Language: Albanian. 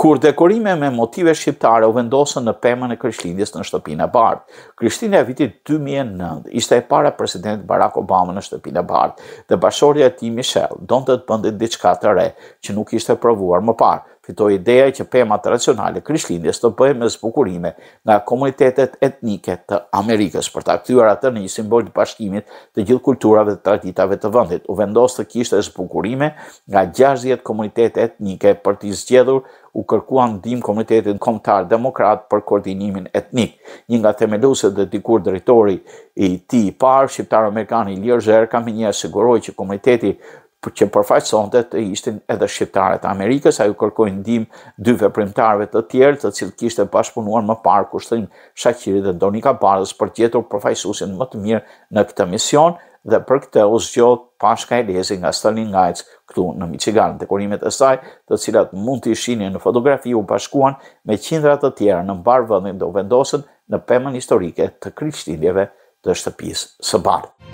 Kur dekorime me motive shqiptare u vendosën në pemën e Krishtlindjes në shtëpinë e Bardh. e vitit 2009 ishte e para presidenti Barack Obama në shtëpinë e dhe bashoria e tij Michelle donte të bënte diçka të re që nuk ishte provuar më parë fitoi ideja që pemat racionale krishtlindjes të bëhen me zbukurime nga komunitetet etnike të Amerikës për ta kthyer atë në një simbol të bashkimit të gjithë kulturave dhe traditave të vendit. U vendos të kishte zbukurime nga 60 komunitete etnike për të zgjedhur u kërkuan ndihmë komunitetit kombëtar demokrat për koordinimin etnik. Një nga themeluesit dhe dikur drejtori i tij i parë, shqiptar amerikan Ilir Zher, kam një siguroi që komuniteti për që përfaqëson dhe të ishtin edhe shqiptarët Amerikës, a ju kërkojnë dy veprimtarëve të tjerë të cilë kishtë e pashpunuar më parë kushtërim Shakiri dhe Donika Barës për tjetur përfaqësusin më të mirë në këtë mision dhe për këtë u zgjot pashka e lezi nga Stalin Gajtës këtu në Michigan. Dekorimet e saj të cilat mund të ishini në fotografi u pashkuan me qindrat të tjera në mbar vëndin do vendosën në pemen historike të kryçtindjeve të shtëpisë së barë.